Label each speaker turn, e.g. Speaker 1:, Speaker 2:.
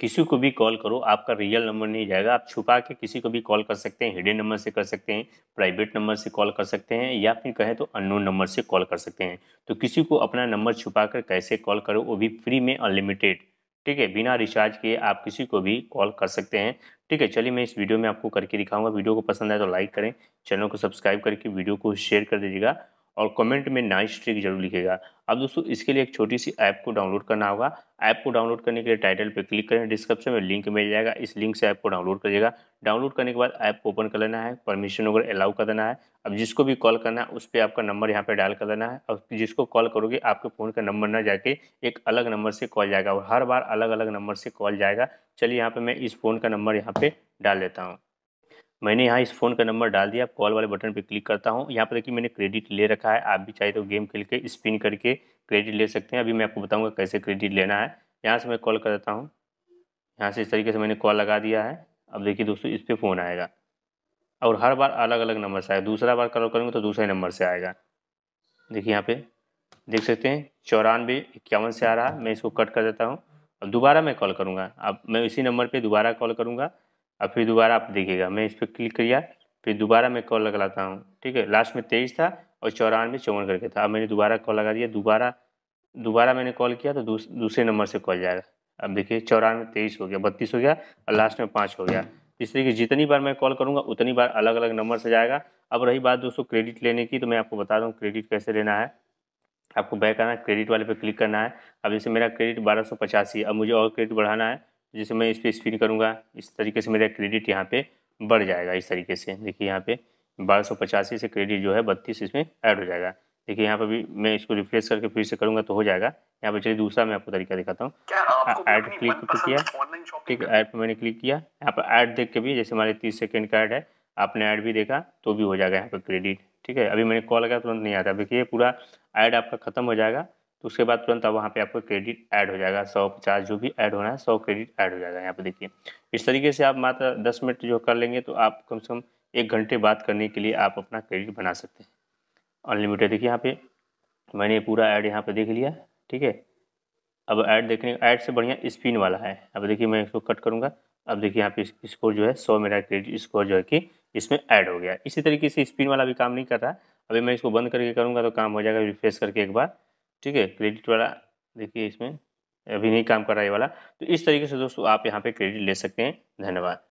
Speaker 1: किसी को भी कॉल करो आपका रियल नंबर नहीं जाएगा आप छुपा के किसी को भी कॉल कर सकते हैं हिडन नंबर से कर सकते हैं प्राइवेट नंबर से कॉल कर सकते हैं या फिर कहें तो अननोन नंबर से कॉल कर सकते हैं तो किसी को अपना नंबर छुपा कर कैसे कॉल करो वो भी फ्री में अनलिमिटेड ठीक है बिना रिचार्ज के आप किसी को भी कॉल कर सकते हैं ठीक है चलिए मैं इस वीडियो में आपको करके दिखाऊंगा वीडियो को पसंद आए तो लाइक करें चैनल को सब्सक्राइब करके वीडियो को शेयर कर दीजिएगा और कमेंट में नाइस ट्रिक जरूर लिखेगा अब दोस्तों इसके लिए एक छोटी सी ऐप को डाउनलोड करना होगा ऐप को डाउनलोड करने के लिए टाइटल पर क्लिक करें डिस्क्रिप्शन में लिंक मिल जाएगा इस लिंक से ऐप को डाउनलोड करिएगा डाउनलोड करने के बाद ऐप को ओपन कर लेना है परमिशन वगैरह अलाउ कर देना है अब जिसको भी कॉल करना है उस पर आपका नंबर यहाँ पर डायल कर देना है अब जिसको कॉल करोगे आपके फ़ोन का नंबर ना जाके एक अलग नंबर से कॉल जाएगा और हर बार अलग अलग नंबर से कॉल जाएगा चलिए यहाँ पर मैं इस फ़ोन का नंबर यहाँ पर डाल देता हूँ मैंने यहाँ इस फ़ोन का नंबर डाल दिया कॉल वाले बटन पर क्लिक करता हूँ यहाँ पर देखिए मैंने क्रेडिट ले रखा है आप भी चाहे तो गेम खेल के स्पिन करके क्रेडिट ले सकते हैं अभी मैं आपको बताऊँगा कैसे क्रेडिट लेना है यहाँ से मैं कॉल कर देता हूँ यहाँ से इस तरीके से मैंने कॉल लगा दिया है अब देखिए दोस्तों इस पर फ़ोन आएगा और हर बार अलग अलग नंबर से आएगा दूसरा बार कॉल करेंगे तो दूसरे नंबर से आएगा देखिए यहाँ पे देख सकते हैं चौरानवे इक्यावन से आ रहा है मैं इसको कट कर देता हूँ अब दोबारा मैं कॉल करूँगा अब मैं इसी नंबर पे दोबारा कॉल करूँगा और फिर दोबारा आप देखिएगा मैं इस पर क्लिक किया फिर दोबारा मैं कॉल लगाता हूँ ठीक है लास्ट में तेईस था और चौरानवे चौवन करके था अब मैंने दोबारा कॉल लगा दिया दोबारा दोबारा मैंने कॉल किया तो दूसरे नंबर से कॉल जाएगा अब देखिए चौरानवे तेईस हो गया बत्तीस हो गया और लास्ट में पाँच हो गया इस तरीके जितनी बार मैं कॉल करूँगा उतनी बार अलग अलग नंबर से जाएगा अब रही बात दोस्तों क्रेडिट लेने की तो मैं आपको बता दूँ क्रेडिट कैसे लेना है आपको बैक आना क्रेडिट वाले पे क्लिक करना है अब जैसे मेरा क्रेडिट बारह सौ पचासी अब मुझे और क्रेडिट बढ़ाना है जैसे मैं इस पर स्पिन करूँगा इस तरीके से मेरा क्रेडिट यहाँ पे बढ़ जाएगा इस तरीके से देखिए यहाँ पे बारह सौ पचासी से क्रेडिट जो है बत्तीस इसमें ऐड हो जाएगा देखिए यहाँ पर भी मैं इसको रिफ्रेश करके फिर से करूँगा तो हो जाएगा यहाँ पर चलिए दूसरा मैं आपको तरीका दिखाता हूँ ऐड क्लिक हाँ, किया ठीक है ऐड पर मैंने क्लिक किया यहाँ पर ऐड देख के भी जैसे हमारे तीस सेकेंड का ऐड है आपने ऐड भी देखा तो भी हो जाएगा यहाँ पर क्रेडिट ठीक है अभी मैंने कॉल लगाया तुरंत नहीं आता देखिए पूरा ऐड आपका खत्म हो जाएगा तो उसके बाद तुरंत वहाँ पे आपको क्रेडिट ऐड हो जाएगा सौ पचास जो भी ऐड होना है सौ क्रेडिट ऐड हो जाएगा यहाँ पे देखिए इस तरीके से आप मात्र दस मिनट जो कर लेंगे तो आप कम से कम एक घंटे बात करने के लिए आप अपना क्रेडिट बना सकते हैं अनलिमिटेड देखिए यहाँ पे मैंने पूरा ऐड यहाँ पे देख लिया ठीक है अब ऐड देखने ऐड से बढ़िया स्पिन वाला है अब देखिए मैं इसको कट करूँगा अब देखिए यहाँ पे स्कोर जो है सौ मेरा क्रेडिट स्कोर जो है कि इसमें ऐड हो गया इसी तरीके से स्पिन वाला भी काम नहीं कर रहा अभी मैं इसको बंद करके करूँगा तो काम हो जाएगा रिफ्रेश करके एक बार ठीक है क्रेडिट वाला देखिए इसमें अभी नहीं काम कर रहा है वाला तो इस तरीके से दोस्तों आप यहाँ पे क्रेडिट ले सकते हैं धन्यवाद